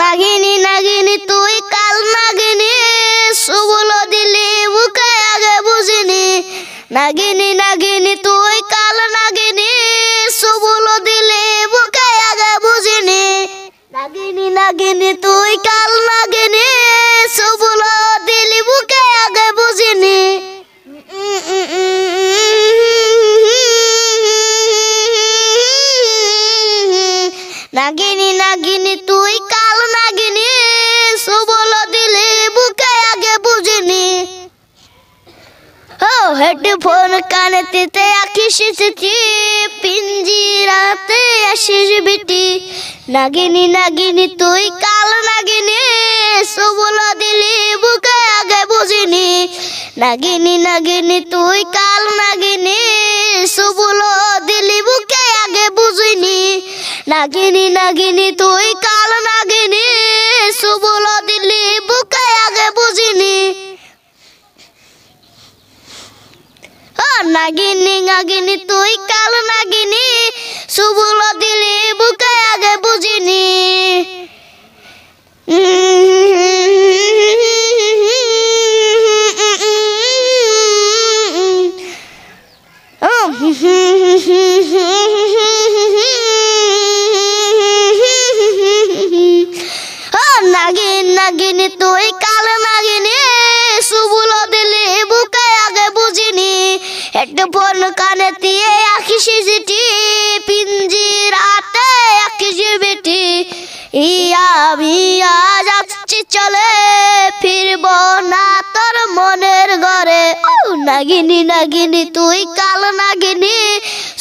নাগিনী নাগিনি তুই কাল নাগিনী সুগুলো দিলি মুখে আগে বুঝিনি নাগিনী নাগিনি তুই কাল নাগিনী সুগুলো দিলি মুখে আগে বুঝিনি নাগিনী নাগিনি তুই কাল নাগিনী সুগুলো দিলি মুখে আগে বুঝিনি নাগিনী নাগিনি তুই কাল ফোরকানতে আখিস এসেছি পিঞ্জিরাতে আসিস বিটি নাগিনি নাগিনি তুই কাল নাগিনি সবুল দিলি বুকে আগে বুঝিনি নাগিনি নাগিনি তুই কাল নাগিনি সবুল দিলি বুকে আগে বুঝিনি নাগিনি নাগিনি তুই কাল নাগিনী নাগিনি তুই কাল নাগিনী সুবুল দিলি বুকে আগে বুঝিনি নাগিন নাগিনি তুই কালো নাগিনি সুবুল দিলি বুকে মন কানে দিয়ে আঁকিসি জিটি পিঞ্জিরাতে আঁকিসি বিটি ইয়া ভিয়া যাচ্ছি চলে ফিরব না তোর মনের ঘরে নাগিনি নাগিনি তুই কাল নাগিনি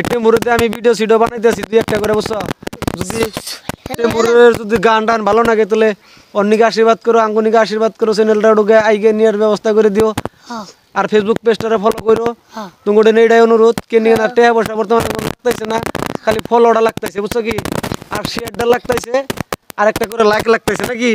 এটি মুরুতে আমি ভিডিও সিডিও বানাইতেছি দুই একটা করে বসো যদি যদি গান টান ভালো লাগে তাহলে অন্যকে আশীর্বাদ করো আঙ্গুনিকে আশীর্বাদ করো চ্যানেলটা ঢুকে আইগে নেওয়ার ব্যবস্থা করে দিও হ্যাঁ। আর ফেসবুক পেজটারে ফলো করো হ্যাঁ। তোমার এটাই অনুরোধ নিয়ে না হ্যাঁ। টেহা বসা বর্তমানে লাগতেছে না খালি ফলোটা লাগতেছে বুঝছো কি আর শেয়ারটা লাগতেছে আর একটা করে লাইক লাগতেছে নাকি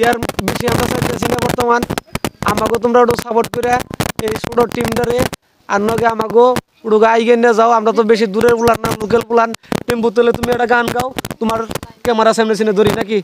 ইয়ার বেশি আমরা চাইতেছি না বর্তমান আমাকে তোমরা একটু সাপোর্ট করে এই ছোটো টিমটারে আর নগে আমাকেও গাই আইগেনে যাও আমরা তো বেশি দূরের প্লান না লোকাল প্লান টেম্পু তুলে তুমি একটা গান গাও তোমার ক্যামেরা সামনে সিনে ধরি নাকি